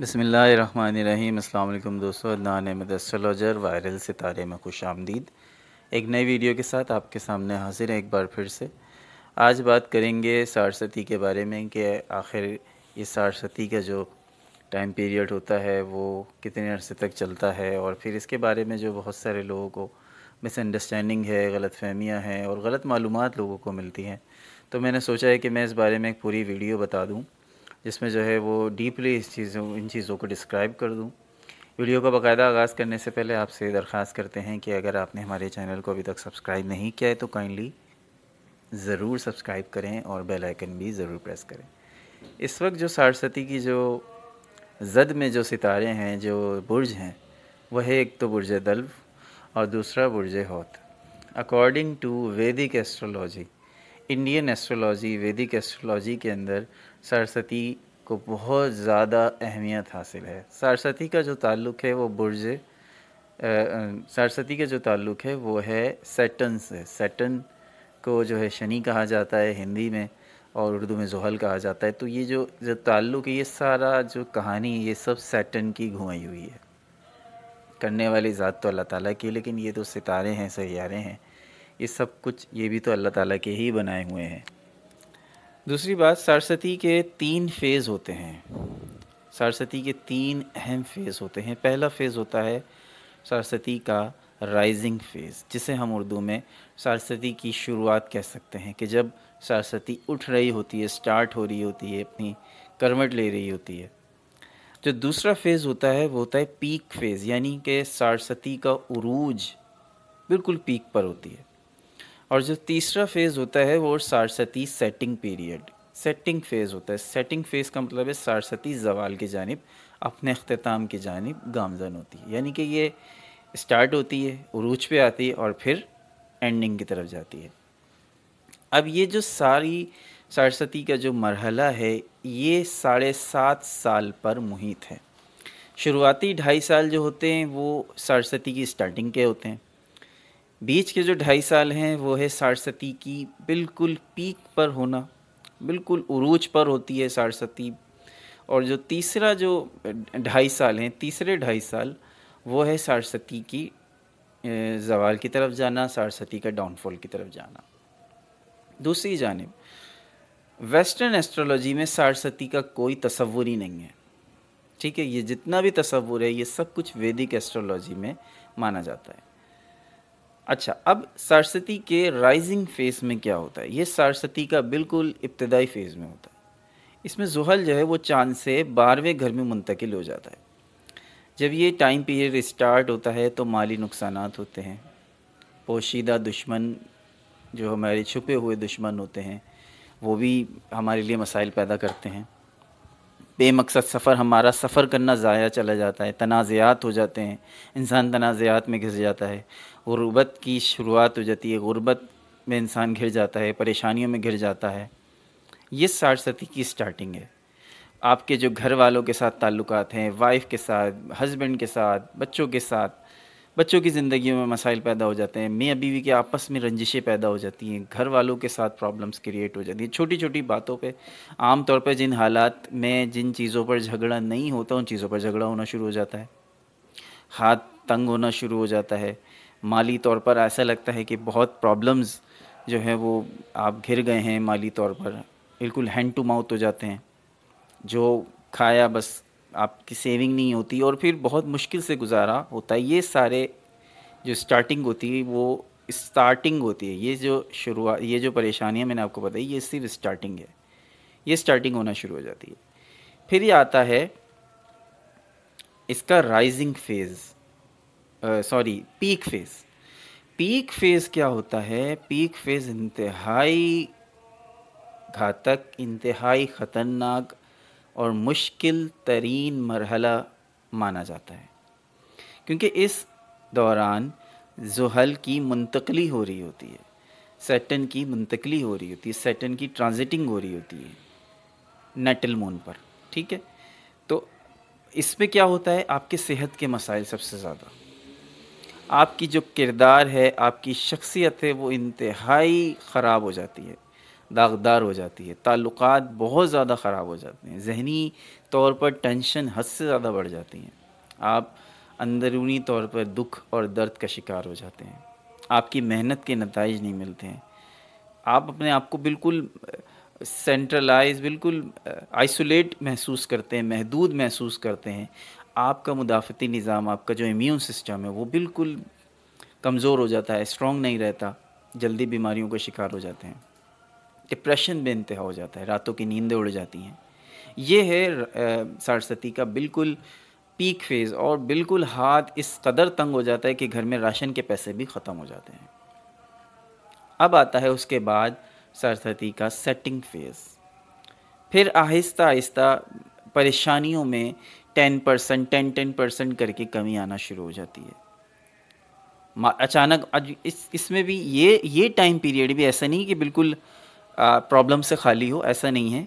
बसमीम अल्लाम दोस्तों अदनान अहमद एस्ट्रोलॉजर वायरल सितारे में खुश आमदीद एक नई वीडियो के साथ आपके सामने हाजिर है एक बार फिर से आज बात करेंगे सारसती के बारे में कि आखिर इस सारसती का जो टाइम पीरियड होता है वो कितने अरसे तक चलता है और फिर इसके बारे में जो बहुत सारे लोगों को मिसअंडरस्टैंडिंग है गलत फहमियाँ हैं और गलत मालूम लोगों को मिलती हैं तो मैंने सोचा है कि मैं इस बारे में एक पूरी वीडियो बता दूँ जिसमें जो है वो डीपली इस चीज़ों इन चीज़ों को डिस्क्राइब कर दूँ वीडियो का बाकायदा आगाज़ करने से पहले आपसे दरख्वास्त करते हैं कि अगर आपने हमारे चैनल को अभी तक सब्सक्राइब नहीं किया है तो काइंडली ज़रूर सब्सक्राइब करें और बेल आइकन भी ज़रूर प्रेस करें इस वक्त जो सारस्वती की जो जद में जो सितारे हैं जो बुर्ज हैं वह है एक तो बुर्ज दल्व और दूसरा बुर्ज हौत according to Vedic astrology Indian astrology Vedic astrology के अंदर सरस्वती को बहुत ज़्यादा अहमियत हासिल है सरस्वती का जो ताल्लुक़ है वो बुर्ज सरस्वती का जो ताल्लुक़ है वो है सेटन से सेटन को जो है शनि कहा जाता है हिंदी में और उर्दू में जहल कहा जाता है तो ये जो जो ताल्लुक़ है ये सारा जो कहानी ये सब सेटन की घुमाई हुई है करने वाली ज़ात तो अल्लाह ताला की लेकिन ये तो सितारे हैं सैारे हैं ये सब कुछ ये भी तो अल्लाह ताला के ही बनाए हुए हैं दूसरी बात सरस्वती के तीन फेज़ होते हैं सरस्वती के तीन अहम फेज़ होते हैं पहला फेज़ होता है सरस्वती का राइजिंग फेज़ जिसे हम उर्दू में सरस्वती की शुरुआत कह सकते हैं कि जब सरस्वती उठ रही होती है स्टार्ट हो रही होती है अपनी करवट ले रही होती है जो दूसरा फेज़ होता है वो होता है पीक फेज़ यानी कि सरस्वती का उरूज बिल्कुल पीक पर होती है और जो तीसरा फेज़ होता है वो Saraswati setting period setting phase होता है सेटिंग फेज़ का मतलब है सारसती जवाल की जानब अपने अख्ताम की जानब गामजन होती है यानी कि ये स्टार्ट होती है उरूज पे आती है और फिर एंडिंग की तरफ जाती है अब ये जो सारी सारसती का जो मरहला है ये साढ़े सात साल पर मुहित है शुरुआती ढाई साल जो होते हैं वो सारसती की स्टार्टिंग के होते हैं बीच के जो ढाई साल हैं वो है सारस्वती की बिल्कुल पीक पर होना बिल्कुल उरूज पर होती है सारस्वती और जो तीसरा जो ढाई साल हैं तीसरे ढाई साल वो है सारस्वती की जवाल की तरफ जाना सारस्वती का डाउनफॉल की तरफ जाना दूसरी जानब वेस्टर्न एस्ट्रोलॉजी में सारस्वती का कोई तस्वुर ही नहीं है ठीक है ये जितना भी तस्वुर है ये सब कुछ वैदिक एस्ट्रोलॉजी में माना जाता है अच्छा अब सरस्वती के राइजिंग फेस में क्या होता है ये सरस्वती का बिल्कुल इब्तदाई फेज़ में होता है इसमें जुहल जो है वो चांद से बारहवें घर में मुंतकिल हो जाता है जब ये टाइम पीरियड स्टार्ट होता है तो माली नुकसान होते हैं पोशीदा दुश्मन जो हमारे छुपे हुए दुश्मन होते हैं वो भी हमारे लिए मसाइल पैदा करते हैं बेमकसद सफ़र हमारा सफ़र करना ज़ाया चला जाता है तनाज़ात हो जाते हैं इंसान तनाज़ात में घिस जाता है गुरबत की शुरुआत हो जाती है गुरबत में इंसान घिर जाता है परेशानियों में घिर जाता है ये साठ सती की स्टार्टिंग है आपके जो घर वालों के साथ ताल्लुक हैं वाइफ़ के साथ हस्बैंड के साथ बच्चों के साथ बच्चों की ज़िंदगी में मसाइल पैदा हो जाते हैं मियाँ बीवी के आपस में रंजिशें पैदा हो जाती हैं घर वालों के साथ प्रॉब्लम्स क्रिएट हो जाती हैं छोटी छोटी बातों पे आमतौर पर जिन हालात में जिन चीज़ों पर झगड़ा नहीं होता उन चीज़ों पर झगड़ा होना शुरू हो जाता है हाथ तंग होना शुरू हो जाता है माली तौर पर ऐसा लगता है कि बहुत प्रॉब्लम्स जो है वो आप घिर गए हैं माली तौर पर बिल्कुल हैंड टू माउथ हो जाते हैं जो खाया बस आपकी सेविंग नहीं होती और फिर बहुत मुश्किल से गुजारा होता है ये सारे जो स्टार्टिंग होती है वो स्टार्टिंग होती है ये जो शुरुआत ये जो परेशानियाँ मैंने आपको बताई ये सिर्फ स्टार्टिंग है ये स्टार्टिंग होना शुरू हो जाती है फिर ये आता है इसका rising phase sorry peak phase peak phase क्या होता है पीक फेज़ इंतहाई घातक इंतहाई ख़तरनाक और मुश्किल तरीन मरहला माना जाता है क्योंकि इस दौरान जहल की मुंतकली हो रही होती है सेटन की मुंतकली हो रही होती है सेटन की ट्रांजिटिंग हो रही होती है नेटल मून पर ठीक है तो इस पर क्या होता है आपके सेहत के मसाइल सबसे ज़्यादा आपकी जो किरदार है आपकी शख्सियत है वो इंतहाई ख़राब हो जाती है दागदार हो जाती है ताल्लुक बहुत ज़्यादा ख़राब हो जाते हैं जहनी तौर पर टेंशन हद से ज़्यादा बढ़ जाती हैं आप अंदरूनी तौर पर दुख और दर्द का शिकार हो जाते हैं आपकी मेहनत के नतज नहीं मिलते हैं आप अपने आप को बिल्कुल सेंट्रलाइज बिल्कुल आइसोलेट महसूस करते हैं महदूद महसूस करते हैं आपका मुदाफ़ती निज़ाम आपका जो इम्यून सिस्टम है वो बिल्कुल कमज़ोर हो जाता है स्ट्रॉन्ग नहीं रहता जल्दी बीमारियों का शिकार हो जाते हैं डिप्रेशन बेनतहा हो जाता है रातों की नींदें उड़ जाती हैं ये है सरस्वती का बिल्कुल पीक फेज़ और बिल्कुल हाथ इस कदर तंग हो जाता है कि घर में राशन के पैसे भी ख़त्म हो जाते हैं अब आता है उसके बाद सरस्वती का सेटिंग फेज़ फिर आहिस्ता आहिस्ता परेशानियों में ten percent ten ten percent करके कमी आना शुरू हो जाती है अचानक इस इसमें भी ये ये टाइम पीरियड भी ऐसा नहीं कि बिल्कुल प्रॉब्लम से खाली हो ऐसा नहीं है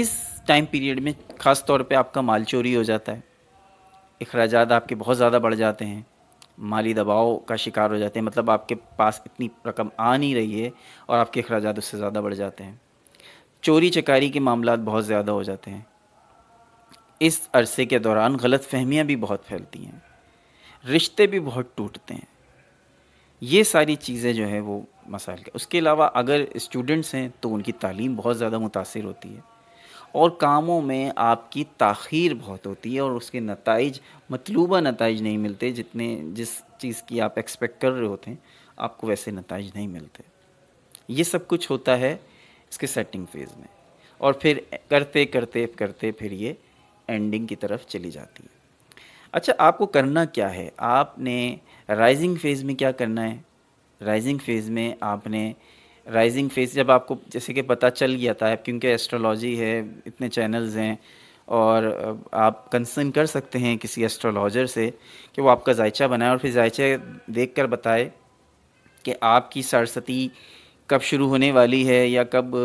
इस टाइम पीरियड में ख़ास तौर पे आपका माल चोरी हो जाता है अखराज आपके बहुत ज़्यादा बढ़ जाते हैं माली दबाव का शिकार हो जाते हैं मतलब आपके पास इतनी रकम आ नहीं रही है और आपके अखराज उससे ज़्यादा बढ़ जाते हैं चोरी चकारी के मामला बहुत ज़्यादा हो जाते हैं इस अरसे के दौरान गलत फहमियाँ भी बहुत फैलती हैं रिश्ते भी बहुत टूटते हैं ये सारी चीज़ें जो है वो मसाइल के उसके अलावा अगर स्टूडेंट्स हैं तो उनकी तालीम बहुत ज़्यादा मुतासर होती है और कामों में आपकी तखीर बहुत होती है और उसके नतज मतलूबा नतज नहीं मिलते जितने जिस चीज़ की आप एक्सपेक्ट कर रहे होते हैं आपको वैसे नतज नहीं मिलते ये सब कुछ होता है इसके सेटिंग फेज़ में और फिर करते करते करते फिर ये एंडिंग की तरफ चली जाती है अच्छा आपको करना क्या है आपने राइजिंग फेज़ में क्या करना है राइजिंग फेज़ में आपने राइजिंग फेज़ जब आपको जैसे कि पता चल गया था क्योंकि एस्ट्रोलॉजी है इतने चैनल्स हैं और आप कंसर्न कर सकते हैं किसी एस्ट्रोलॉजर से कि वो आपका जायचा बनाए और फिर जायचे देख कर बताए कि आपकी सरस्वती कब शुरू होने वाली है या कब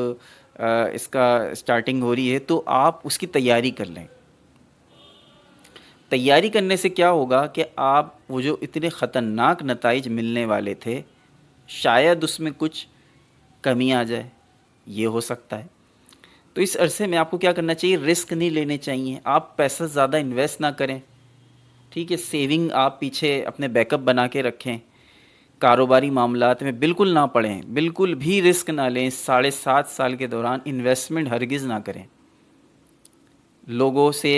इसका स्टार्टिंग हो रही है तो आप उसकी तैयारी कर लें तैयारी करने से क्या होगा कि आप वो जो इतने ख़तरनाक नतज मिलने वाले थे शायद उसमें कुछ कमी आ जाए ये हो सकता है तो इस अरसे में आपको क्या करना चाहिए रिस्क नहीं लेने चाहिए आप पैसा ज़्यादा इन्वेस्ट ना करें ठीक है सेविंग आप पीछे अपने बैकअप बना के रखें कारोबारी मामला में बिल्कुल ना पढ़ें बिल्कुल भी रिस्क ना लें साढ़े सात साल के दौरान इन्वेस्टमेंट हरगिज़ ना करें लोगों से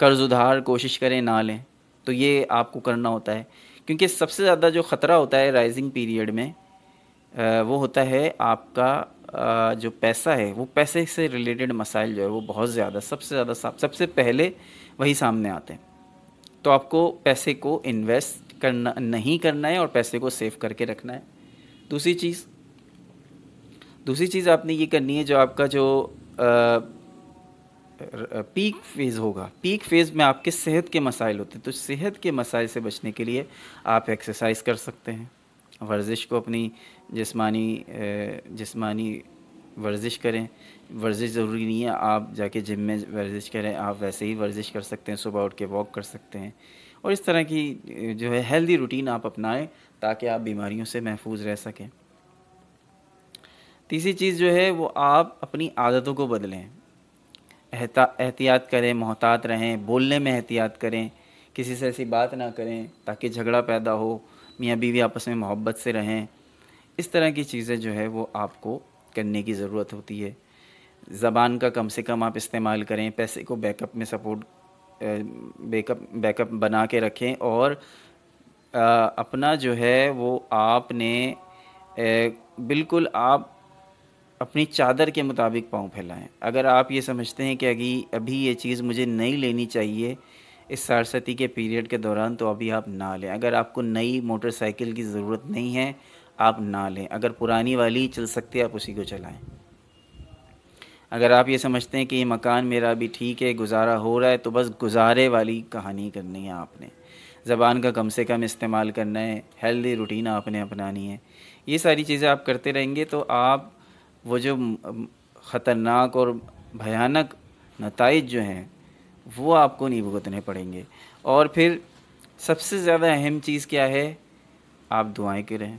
कर्ज उधार कोशिश करें ना लें तो ये आपको करना होता है क्योंकि सबसे ज़्यादा जो ख़तरा होता है राइजिंग पीरियड में वो होता है आपका जो पैसा है वो पैसे से रिलेटेड मसाइल जो है वो बहुत ज़्यादा सबसे ज़्यादा सबसे पहले वही सामने आते हैं तो आपको पैसे को इन्वेस्ट करना नहीं करना है और पैसे को सेव करके रखना है दूसरी चीज़ दूसरी चीज़ आपने ये करनी है जो आपका जो आ, पीक फेज़ होगा पीक फेज़ में आपके सेहत के मसाइल होते हैं तो सेहत के मसाइल से बचने के लिए आप एक्सरसाइज कर सकते हैं वर्जिश को अपनी जिसमानी जिसमानी वर्जिश करें वर्जिश ज़रूरी नहीं है आप जाके जिम में वर्जिश करें आप वैसे ही वर्जिश कर सकते हैं सुबह उठ के वॉक कर सकते हैं और इस तरह की जो है हेल्दी रूटीन आप अपनाएं ताकि आप बीमारियों से महफूज रह सकें तीसरी चीज़ जो है वो आप अपनी आदतों को बदलें एहतियात करें मोहतात रहें बोलने में एहतियात करें किसी से ऐसी बात ना करें ताकि झगड़ा पैदा हो मियाँ बीवी आपस में मोहब्बत से रहें इस तरह की चीज़ें जो है वो आपको करने की ज़रूरत होती है ज़बान का कम से कम आप इस्तेमाल करें पैसे को बैकअप में सपोर्ट बैकअप बैकअप बना के रखें और आ, अपना जो है वो आपने ए, बिल्कुल आप अपनी चादर के मुताबिक पाँव फैलाएं अगर आप ये समझते हैं कि अभी अभी ये चीज़ मुझे नहीं लेनी चाहिए इस सरस्वती के पीरियड के दौरान तो अभी आप ना लें अगर आपको नई मोटरसाइकिल की ज़रूरत नहीं है आप ना लें अगर पुरानी वाली चल सकती है आप उसी को चलाएं अगर आप ये समझते हैं कि ये मकान मेरा अभी ठीक है गुजारा हो रहा है तो बस गुजारे वाली कहानी करनी है आपने ज़बान का कम से कम इस्तेमाल करना है हेल्दी रूटीन आपने अपनानी है ये सारी चीज़ें आप करते रहेंगे तो आप वो जो ख़तरनाक और भयानक नतज जो हैं वो आपको नहीं भुगतने पड़ेंगे और फिर सबसे ज़्यादा अहम चीज़ क्या है आप दुआएं करें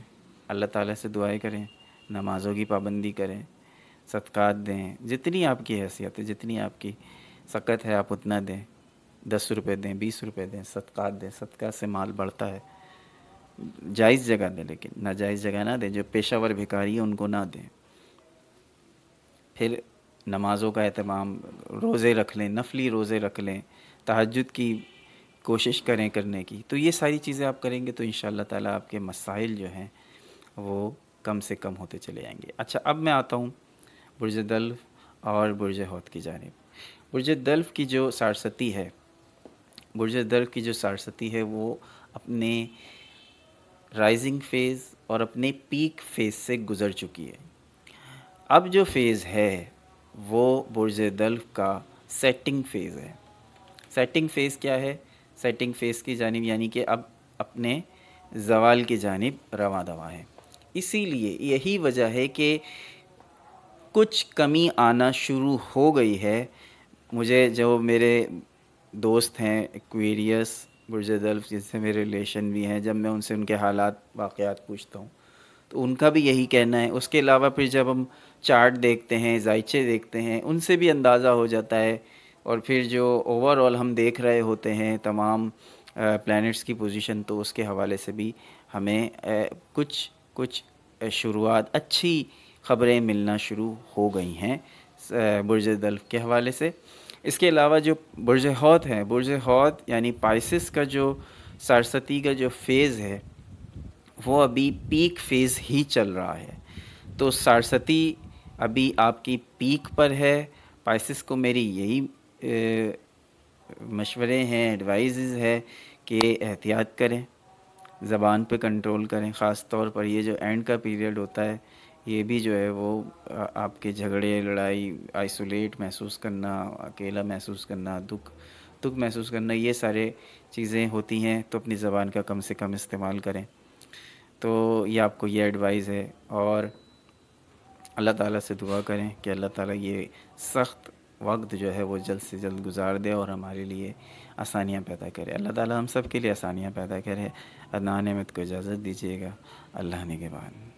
अल्लाह ताला से दुआएं करें नमाज़ों की पाबंदी करें सदक़ात दें जितनी आपकी हैसियत है जितनी आपकी सकत है आप उतना दें दस रुपये दें बीस रुपये दें सदक़ात दें सदका से माल बढ़ता है जायज़ जगह दें लेकिन नाजायज़ जगह ना दें जो पेशावर भिकारी है उनको ना दें फिर नमाज़ों का अहतमाम रोज़े रख लें नफली रोज़े रख लें तहजद की कोशिश करें करने की तो ये सारी चीज़ें आप करेंगे तो इन ताला आपके मसाइल जो हैं वो कम से कम होते चले जाएंगे अच्छा अब मैं आता हूँ बुरज दल्फ और बुरज हौत की जानब बुरज दल्फ की जो सारसती है बुरज दल्फ की जो सारसती है वो अपने राइजिंग फेज़ और अपने पीक फेज़ से गुज़र चुकी है अब जो फेज़ है वो बुरज दल्फ का सेटिंग फ़ेज़ है सेटिंग फ़ेज़ क्या है सेटिंग फ़ेज़ की जानब यानी कि अब अपने जवाल की जानब रवा दवा है इसीलिए यही वजह है कि कुछ कमी आना शुरू हो गई है मुझे जो मेरे दोस्त हैं एक्वेरियस बुरजदल्फ जिससे मेरे रिलेशन भी हैं जब मैं उनसे उनके हालात वाक़ पूछता हूँ तो उनका भी यही कहना है उसके अलावा फिर जब हम चार्ट देखते हैं जायचे देखते हैं उनसे भी अंदाज़ा हो जाता है और फिर जो ओवरऑल हम देख रहे होते हैं तमाम प्लैनेट्स की पोजीशन तो उसके हवाले से भी हमें कुछ कुछ शुरुआत अच्छी खबरें मिलना शुरू हो गई हैं बुरज दल्फ के हवाले से इसके अलावा जो बुरज हौत है बुरज हौत यानी पाइसिस का जो सरस्वती का जो फेज़ है वो अभी पीक फेज़ ही चल रहा है तो सरस्वती अभी आपकी पीक पर है पाइसिस को मेरी यही मशवरे हैं एडवाइज़ है कि एहतियात करें ज़बान पे कंट्रोल करें ख़ास तौर पर ये जो एंड का पीरियड होता है ये भी जो है वो आपके झगड़े लड़ाई आइसोलेट महसूस करना अकेला महसूस करना दुख दुख महसूस करना ये सारे चीज़ें होती हैं तो अपनी ज़बान का कम से कम इस्तेमाल करें तो ये आपको ये एडवाइस है और अल्लाह ताला से दुआ करें कि अल्लाह ताला ये सख्त वक्त जो है वो जल्द से जल्द गुजार दे और हमारे लिए आसानियाँ पैदा करे अल्लाह ताला हम सब के लिए आसानियाँ पैदा करे अदनान अहमद को इजाज़त दीजिएगा अल्लाह ने के बाद